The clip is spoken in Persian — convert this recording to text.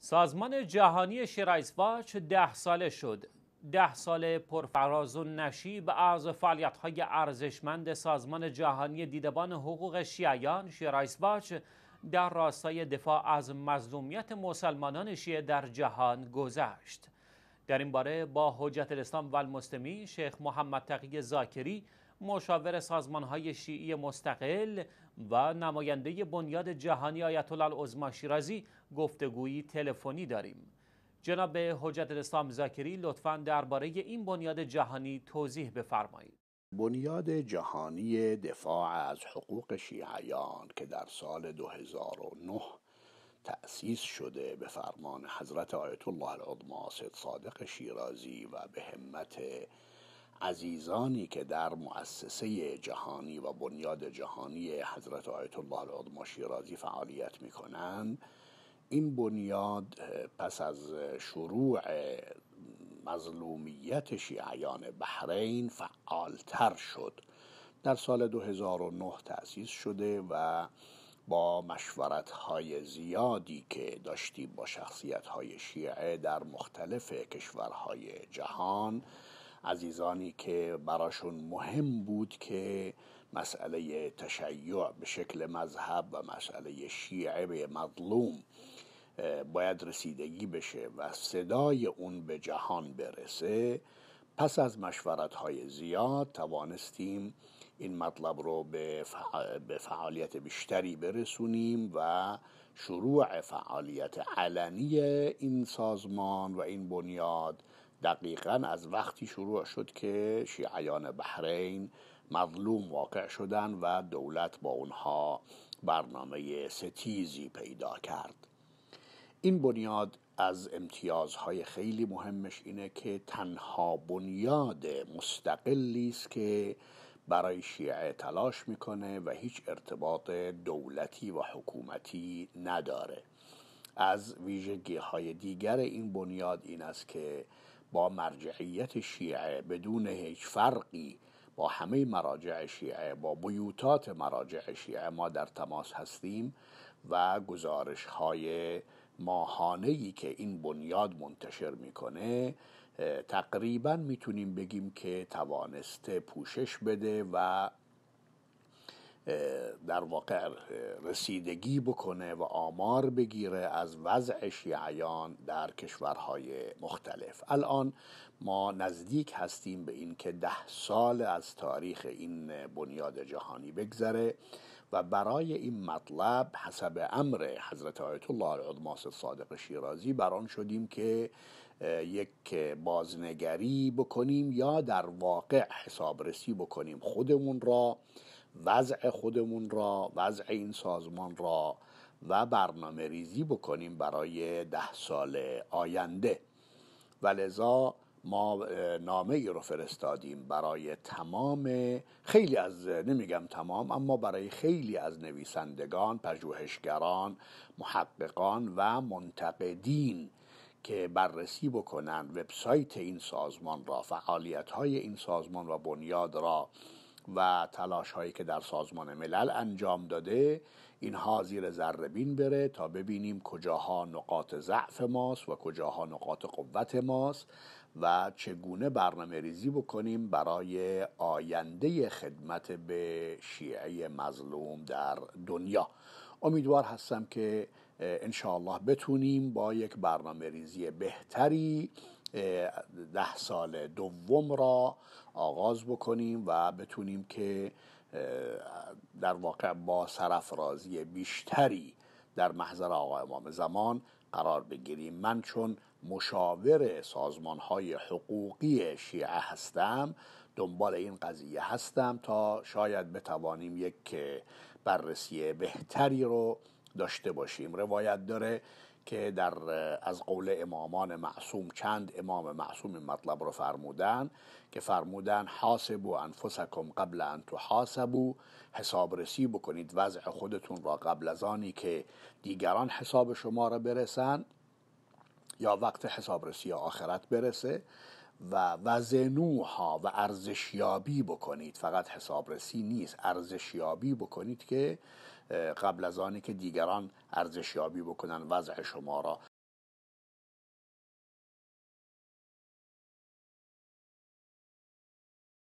سازمان جهانی واچ ده ساله شد. ده سال پرفراز و نشیب از فعالیت‌های ارزشمند سازمان جهانی دیدبان حقوق شیعیان واچ در راستای دفاع از مظلومیت مسلمانان شیعه در جهان گذشت. در این باره با حجت الاسلام و شیخ محمد تقی زاکری مشاور های شیعی مستقل و نماینده بنیاد جهانی آیت الله شیرازی گفتگویی تلفنی داریم جناب حجت الاسلام زاکری لطفا درباره این بنیاد جهانی توضیح بفرمایید بنیاد جهانی دفاع از حقوق شیعیان که در سال 2009 تأسیس شده به فرمان حضرت آیت الله العظما صادق شیرازی و به همت عزیزانی که در مؤسسه جهانی و بنیاد جهانی حضرت آیت الله العظما شیرازی فعالیت می کنند این بنیاد پس از شروع مظلومیت شیعیان بحرین فعالتر شد در سال 2009 تأسیس شده و با مشورت های زیادی که داشتیم با شخصیت های شیعه در مختلف کشورهای جهان عزیزانی که براشون مهم بود که مسئله تشیع به شکل مذهب و مسئله شیعه به مظلوم باید رسیدگی بشه و صدای اون به جهان برسه پس از مشورت های زیاد توانستیم این مطلب رو به فعالیت بیشتری برسونیم و شروع فعالیت علنی این سازمان و این بنیاد دقیقا از وقتی شروع شد که شیعیان بحرین مظلوم واقع شدن و دولت با اونها برنامه ستیزی پیدا کرد این بنیاد از امتیازهای خیلی مهمش اینه که تنها بنیاد مستقلی است که برای شیعه تلاش میکنه و هیچ ارتباط دولتی و حکومتی نداره از ویژگی های دیگر این بنیاد این است که با مرجعیت شیعه بدون هیچ فرقی با همه مراجع شیعه با بیوتات مراجع شیعه ما در تماس هستیم و گزارش های ماهانه ای که این بنیاد منتشر میکنه تقریبا میتونیم بگیم که توانسته پوشش بده و در واقع رسیدگی بکنه و آمار بگیره از وضع شیعیان در کشورهای مختلف الان ما نزدیک هستیم به اینکه ده سال از تاریخ این بنیاد جهانی بگذره و برای این مطلب حسب امر حضرت آیت الله العظما صادق شیرازی بران شدیم که یک بازنگری بکنیم یا در واقع حسابرسی بکنیم خودمون را وضع خودمون را وضع این سازمان را و برنامه ریزی بکنیم برای ده سال آینده و لذا ما نامه ای رو فرستادیم برای تمام خیلی از نمیگم تمام اما برای خیلی از نویسندگان، پژوهشگران، محققان و منتقدین که بررسی بکنند وبسایت این سازمان را، فعالیت های این سازمان و بنیاد را و تلاش هایی که در سازمان ملل انجام داده اینها زیر ذره بین بره تا ببینیم کجاها نقاط ضعف ماست و کجاها نقاط قوت ماست و چگونه برنامه ریزی بکنیم برای آینده خدمت به شیعه مظلوم در دنیا امیدوار هستم که انشاءالله بتونیم با یک برنامه ریزی بهتری ده سال دوم را آغاز بکنیم و بتونیم که در واقع با سرفرازی بیشتری در محضر آقای امام زمان قرار بگیریم من چون مشاور سازمان های حقوقی شیعه هستم دنبال این قضیه هستم تا شاید بتوانیم یک بررسی بهتری رو داشته باشیم روایت داره که در از قول امامان معصوم چند امام معصوم این مطلب رو فرمودن که فرمودن حاسبو انفسکم قبل ان تحاسبو حسابرسی بکنید وضع خودتون را قبل از آنی که دیگران حساب شما را برسن یا وقت حسابرسی آخرت برسه و وزنوها و ارزشیابی بکنید فقط حسابرسی نیست ارزشیابی بکنید که قبل از آنی که دیگران ارزشیابی بکنن وضع شما را